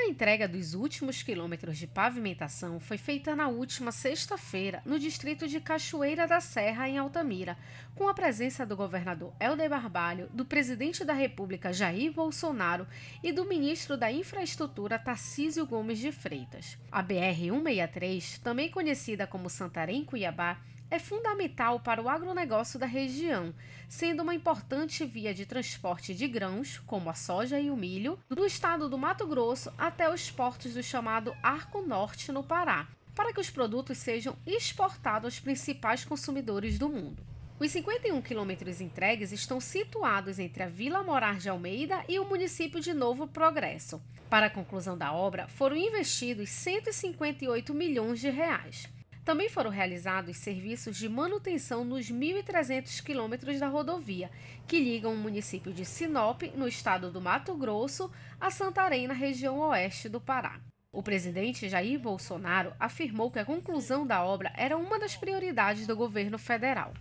A entrega dos últimos quilômetros de pavimentação foi feita na última sexta-feira no distrito de Cachoeira da Serra, em Altamira, com a presença do governador Helder Barbalho, do presidente da República Jair Bolsonaro e do ministro da Infraestrutura Tarcísio Gomes de Freitas. A BR-163, também conhecida como Santarém-Cuiabá, é fundamental para o agronegócio da região, sendo uma importante via de transporte de grãos, como a soja e o milho, do estado do Mato Grosso até os portos do chamado Arco Norte, no Pará, para que os produtos sejam exportados aos principais consumidores do mundo. Os 51 quilômetros entregues estão situados entre a Vila Morar de Almeida e o município de Novo Progresso. Para a conclusão da obra, foram investidos 158 milhões de reais. Também foram realizados serviços de manutenção nos 1.300 quilômetros da rodovia, que ligam o município de Sinop, no estado do Mato Grosso, a Santarém, na região oeste do Pará. O presidente Jair Bolsonaro afirmou que a conclusão da obra era uma das prioridades do governo federal.